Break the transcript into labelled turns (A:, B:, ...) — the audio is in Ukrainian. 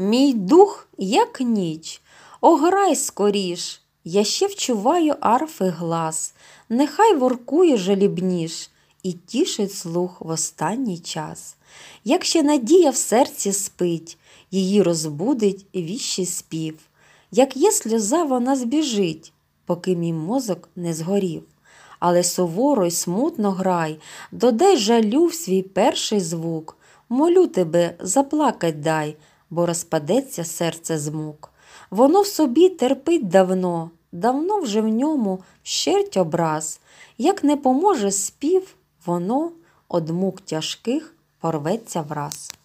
A: Мій дух, як ніч, ограй скоріш, я ще вчуваю арфи глас, нехай воркує жалібніш і тішить слух в останній час. Як ще надія в серці спить, її розбудить віщий спів, як є сльоза, вона збіжить, поки мій мозок не згорів. Але суворо й смутно грай, додай жалю в свій перший звук, молю тебе, заплакать дай бо розпадеться серце з мук. Воно в собі терпить давно, давно вже в ньому щерть образ, як не поможе спів, воно од мук тяжких порветься враз.